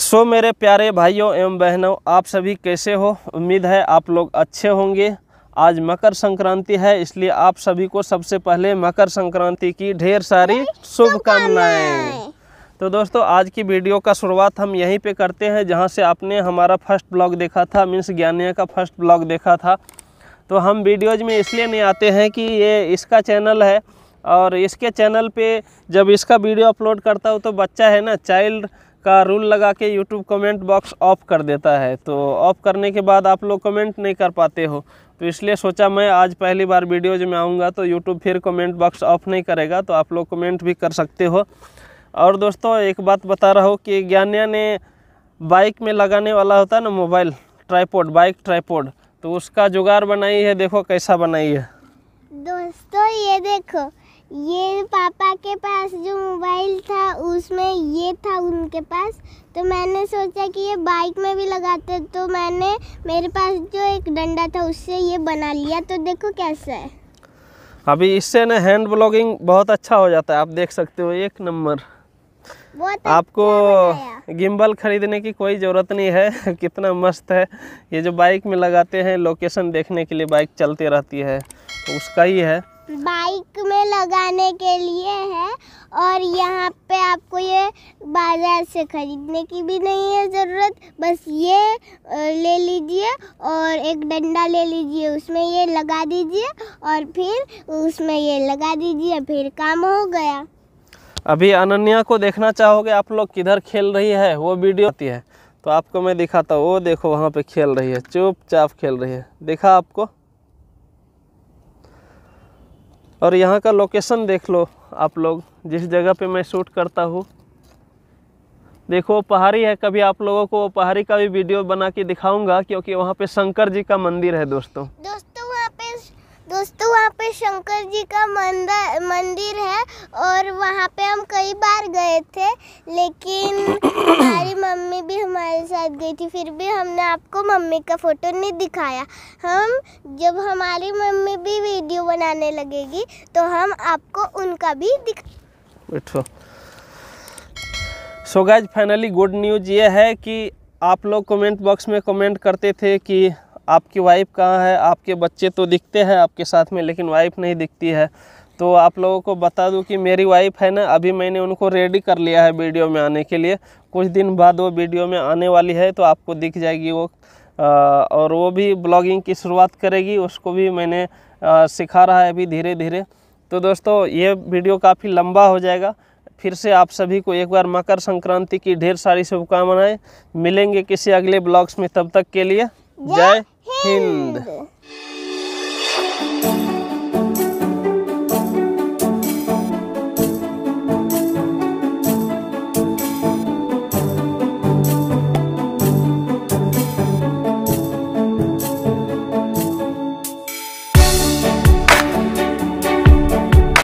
सो so, मेरे प्यारे भाइयों एवं बहनों आप सभी कैसे हो उम्मीद है आप लोग अच्छे होंगे आज मकर संक्रांति है इसलिए आप सभी को सबसे पहले मकर संक्रांति की ढेर सारी शुभकामनाएं तो दोस्तों आज की वीडियो का शुरुआत हम यहीं पे करते हैं जहाँ से आपने हमारा फर्स्ट ब्लॉग देखा था मीन्स ज्ञानिया का फर्स्ट ब्लॉग देखा था तो हम वीडियोज में इसलिए नहीं आते हैं कि ये इसका चैनल है और इसके चैनल पे जब इसका वीडियो अपलोड करता हूँ तो बच्चा है ना चाइल्ड का रूल लगा के यूट्यूब कमेंट बॉक्स ऑफ कर देता है तो ऑफ करने के बाद आप लोग कमेंट नहीं कर पाते हो तो इसलिए सोचा मैं आज पहली बार वीडियोज में आऊँगा तो यूट्यूब फिर कमेंट बॉक्स ऑफ नहीं करेगा तो आप लोग कमेंट भी कर सकते हो और दोस्तों एक बात बता रहा हूँ कि ज्ञानिया ने बाइक में लगाने वाला होता है ना मोबाइल ट्राईपोड बाइक ट्राईपोड तो उसका जुगाड़ बनाई है देखो कैसा बनाई है दोस्तों ये देखो ये पापा के पास जो मोबाइल था उसमें ये था उनके पास तो मैंने सोचा कि ये बाइक में भी लगाते तो मैंने मेरे पास जो एक डंडा था उससे ये बना लिया तो देखो कैसा है अभी इससे ना हैंड ब्लॉगिंग बहुत अच्छा हो जाता है आप देख सकते हो एक नंबर अच्छा आपको गिम्बल खरीदने की कोई ज़रूरत नहीं है कितना मस्त है ये जो बाइक में लगाते हैं लोकेशन देखने के लिए बाइक चलती रहती है तो उसका ही है बाइक में लगाने के लिए है और यहाँ पे आपको ये बाज़ार से ख़रीदने की भी नहीं है ज़रूरत बस ये ले लीजिए और एक डंडा ले लीजिए उसमें ये लगा दीजिए और फिर उसमें ये लगा दीजिए फिर काम हो गया अभी अनन्या को देखना चाहोगे आप लोग किधर खेल रही है वो वीडियो होती है तो आपको मैं दिखाता हूँ वो देखो वहाँ पे खेल रही है चुपचाप खेल रही है देखा आपको और यहाँ का लोकेशन देख लो आप लोग जिस जगह पे मैं शूट करता हूँ देखो पहाड़ी है कभी आप लोगों को पहाड़ी का भी वीडियो बना के दिखाऊंगा क्योंकि वहाँ पे शंकर जी का मंदिर है दोस्तों दोस्तों वहाँ पे दोस्तों वहाँ पे शंकर जी का मंदिर मंदिर है और वहाँ पे हम कई बार गए थे लेकिन गई थी फिर भी हमने आपको मम्मी का फ़ोटो नहीं दिखाया हम जब हमारी मम्मी भी वीडियो बनाने लगेगी तो हम आपको उनका भी दिखा बैठो so guys finally good news ये है कि आप लोग कमेंट बॉक्स में कमेंट करते थे कि आपकी वाइफ कहाँ है आपके बच्चे तो दिखते हैं आपके साथ में लेकिन वाइफ नहीं दिखती है तो आप लोगों को बता दूं कि मेरी वाइफ है ना अभी मैंने उनको रेडी कर लिया है वीडियो में आने के लिए कुछ दिन बाद वो वीडियो में आने वाली है तो आपको दिख जाएगी वो आ, और वो भी ब्लॉगिंग की शुरुआत करेगी उसको भी मैंने आ, सिखा रहा है अभी धीरे धीरे तो दोस्तों ये वीडियो काफ़ी लंबा हो जाएगा फिर से आप सभी को एक बार मकर संक्रांति की ढेर सारी शुभकामनाएं मिलेंगे किसी अगले ब्लॉग्स में तब तक के लिए जय हिंद